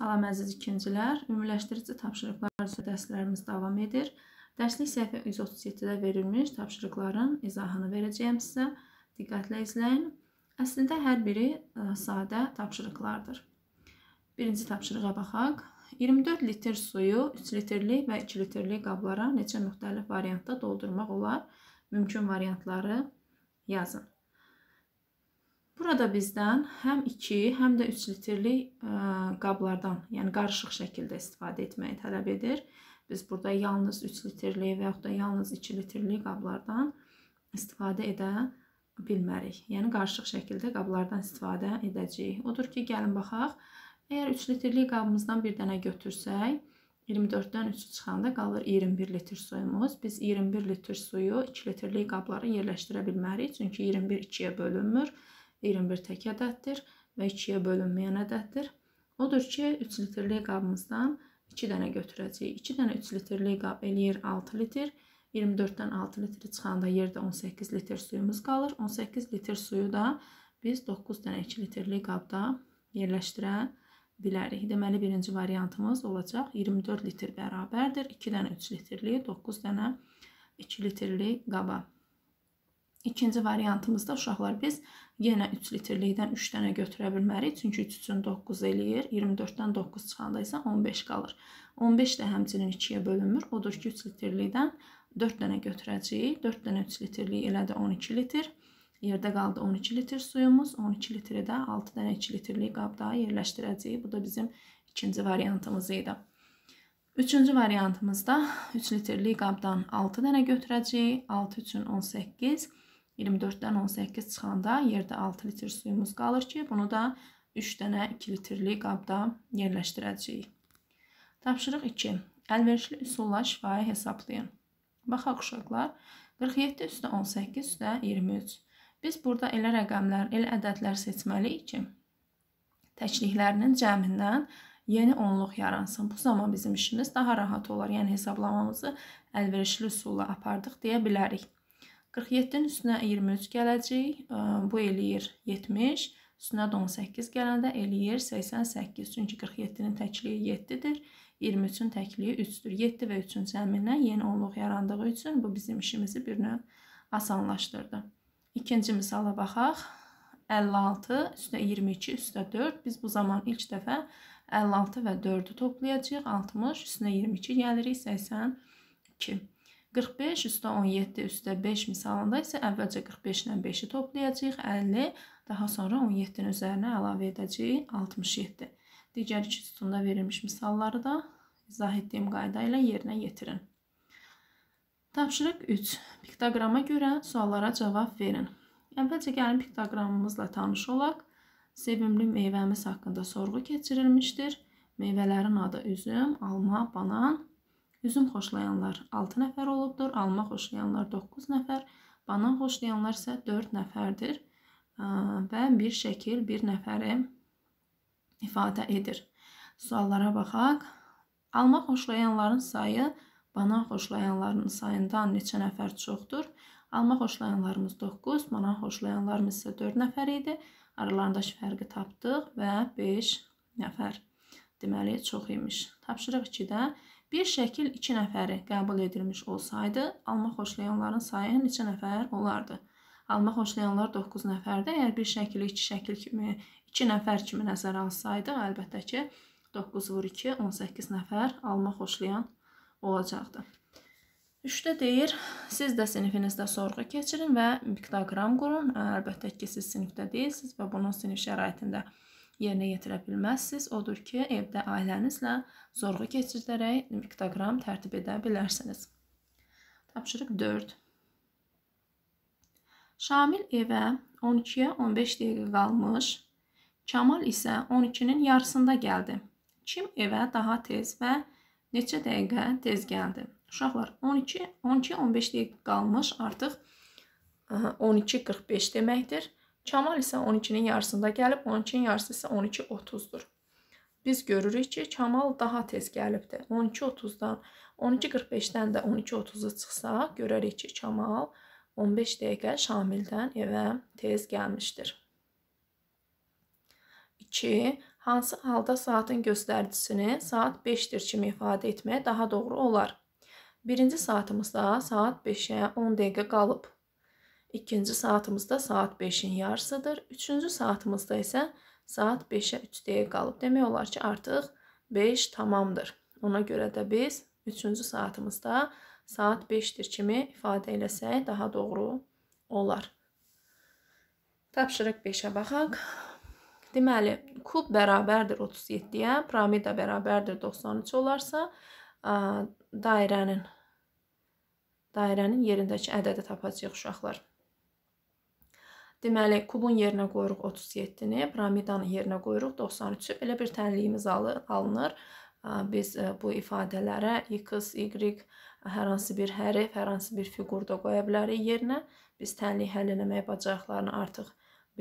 Salam əziz ikincilər, ümumiləşdirici tapşırıqlar üzrə dərslərimiz davam edir. Dərslik səhifə 137-də verilmiş tapşırıqların izahını verəcəyəm sizə. Diqqətlə izləyin. Əslində hər biri e, sadə tapşırıqlardır. Birinci tapşırığa baxaq. 24 litr suyu 3 litrlik və 2 litrlik qablara neçə müxtəlif variantda doldurmaq olar? Mümkün variantları yazın. Burada bizdən həm 2, həm də 3 litrlik e, qablardan, yəni qarışıq şəkildə istifadə etməyi tələb edir. Biz burada yalnız 3 litrlik və yaxud da yalnız 2 litrlik qablardan istifadə edə bilmərik. Yəni qarışıq şəkildə qablardan istifadə edəcəyik. Odur ki, gəlin baxaq. Əgər 3 litrlik qabımızdan bir dənə götürsək, 24-dən 3 çıxanda qalır 21 litr suyumuz. Biz 21 litr suyu 2 litrlik qablara yerləşdirə bilmərik, çünki 21 2-yə bölünmür. 21 tək ədəddir və 2-yə bölünməyən ədəddir. Odur ki, 3 litrlik qabımızdan 2 dənə götürəcəyik. 2 dənə 3 litrlik qab eləyir 6 litr. 24-dən 6 litri çıxanda yerdə 18 litr suyumuz qalır. 18 litr suyu da biz 9 dənə 2 litrlik qabda yerləşdirə bilərik. Deməli, birinci variantımız olacaq 24 litr bərabərdir. 2 dənə 3 litrli, 9 dənə 2 litrli qaba. İkinci variantımızda uşaqlar biz yenə 3 litrlikdən 3 dənə götürə bilmərik. Çünki 3 üçün 9 eləyir. 24-dən 9 çıxanda isə 15 qalır. 15 də həmçinin 2-yə bölünmür. Odur ki, 3 litrlikdən 4 dənə götürəcəyik. 4 dənə 3 litrlik elədi 12 litr. Yerdə qaldı 12 litr suyumuz. 12 litri də 6 dənə 2 litrlik qabda yerləşdirəcəyik. Bu da bizim ikinci variantımız idi. Üçüncü variantımızda 3 litrlik qabdan 6 dənə götürəcəyik. 6 üçün 18 litrlik. 24-dən 18 çıxanda yerdə 6 litr suyumuz qalır ki, bunu da 3 dənə 2 litrli qabda yerləşdirəcəyik. Tapşırıq 2. Əlverişli üsulla şifayı hesablayın. Baxaq uşaqlar, 47 üstə 18 üstə 23. Biz burada elə rəqəmlər, elə ədədlər seçməliyik ki, təkliklərinin cəmindən yeni onluq yaransın. Bu zaman bizim işimiz daha rahat olar. Yəni hesablamamızı əlverişli üsulla apardıq deyə bilərik. 47-nin üstünə 23 gələcək. Bu eləyir 70. Üstünə 18 gələndə eləyir 88. Çünki 47-nin təkliyi 7-dir. 23-ün təkliyi 3-dür. 7 və 3-ün cəmindən yeni onluq yarandığı üçün bu bizim işimizi bir növ asanlaşdırdı. İkinci misala baxaq. 56 üstə 22 üstə 4. Biz bu zaman ilk dəfə 56 və 4-ü toplayacağıq. 60 üstünə 22 gəlirik 82. 45 üstə 17 üstə 5 misalında isə əvvəlcə 45 ilə 5-i toplayacağıq, 50, daha sonra 17-nin üzərinə əlavə edəcəyik 67. Digər iki sütunda verilmiş misalları da izah etdiyim qayda ilə yerinə yetirin. Tapşırıq 3. Piktoqrama görə suallara cavab verin. Əvvəlcə gəlin piktoqramımızla tanış olaq. Sevimli meyvəmiz haqqında sorğu keçirilmişdir. Meyvələrin adı üzüm, alma, banan, Üzüm xoşlayanlar 6 nəfər olubdur. Alma xoşlayanlar 9 nəfər. Banan xoşlayanlar isə 4 nəfərdir. Və bir şəkil bir nəfəri ifadə edir. Suallara baxaq. Alma xoşlayanların sayı banan xoşlayanların sayından neçə nəfər çoxdur? Alma xoşlayanlarımız 9, banan xoşlayanlarımız isə 4 nəfər idi. Aralarındakı fərqi tapdıq və 5 nəfər. Deməli, çox imiş. Tapşırıq 2-də Bir şəkil 2 nəfəri qəbul edilmiş olsaydı, almaq xoşlayanların sayı neçə nəfər olardı? Almaq xoşlayanlar 9 nəfərdir. Əgər bir şəkili 2 şəkil kimi, 2 nəfər kimi nəzərə alsaydıq, əlbəttə ki, 9 vur 2 18 nəfər almaq xoşlayan olacaqdı. 3-də deyir, siz də sinifinizdə sorğu keçirin və miktoqram qurun. Əlbəttə ki, siz sinifdə deyilsiniz və bunun sinif şəraitində yerinə yetirə bilməzsiniz. Odur ki, evdə ailənizlə zorğu keçirdərək mikroqram tərtib edə bilərsiniz. Tapşırıq 4. Şamil evə 12-yə 15 dəqiqə qalmış, Kamal isə 12-nin yarısında gəldi. Kim evə daha tez və neçə dəqiqə tez gəldi? Uşaqlar 12 12-15 dəqiqə qalmış artıq 12:45 deməkdir. Kamal isə 12-nin yarısında gəlib, 12-nin yarısı isə 12.30-dur. Biz görürük ki, Kamal daha tez gəlibdir. 12.30-dan 12.45-dən də 12.30-u çıxsa, görərik ki, Kamal 15 dəqiqə Şamildən evə tez gəlmişdir. 2. Hansı halda saatın göstəricisini saat 5-dir kimi ifadə etmək daha doğru olar? Birinci saatımızda saat 5-ə 10 dəqiqə qalıb. İkinci saatimizdə saat 5-in yarısıdır. Üçüncü saatimizdə isə saat 5-ə 3 dəyə qalıb. Demək olar ki, artıq 5 tamamdır. Ona görə də biz üçüncü saatimizdə saat 5-dir kimi ifadə eləsək daha doğru olar. Tapşırıq 5-ə baxaq. Deməli, kub bərabərdir 37-yə, piramida bərabərdir 93 olarsa, dairənin dairənin yerindəki ədədi tapacağıq uşaqlar. Deməli, kubun yerinə qoyuruq 37-ni, piramidanın yerinə qoyuruq 93-ü. Belə bir tənliyimiz alınır. Biz bu ifadələrə x, y, hər hansı bir hərif, hər hansı bir fiqur da qoya bilərik yerinə. Biz tənlik həll eləməyə bacarıqlarını artıq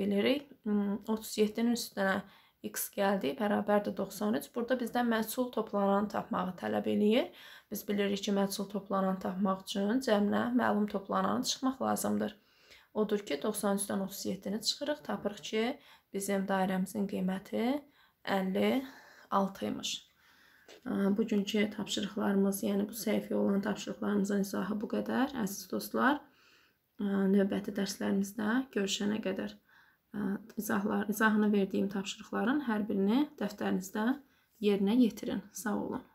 bilirik. 37-nin hmm, üstünə x gəldi, bərabərdir 93. Burada bizdən məhsul toplananı tapmağı tələb eləyir. Biz bilirik ki, məhsul toplananı tapmaq üçün cəmlə məlum toplananı çıxmaq lazımdır. Odur ki, 93-dən 37-ni çıxırıq, tapırıq ki, bizim dairəmizin qiyməti 56 imiş. Bugünkü tapşırıqlarımız, yəni bu səhifə olan tapşırıqlarımızın izahı bu qədər. Əziz dostlar, növbəti dərslərimizdə görüşənə qədər izahlar, izahını verdiyim tapşırıqların hər birini dəftərinizdə yerinə yetirin. Sağ olun.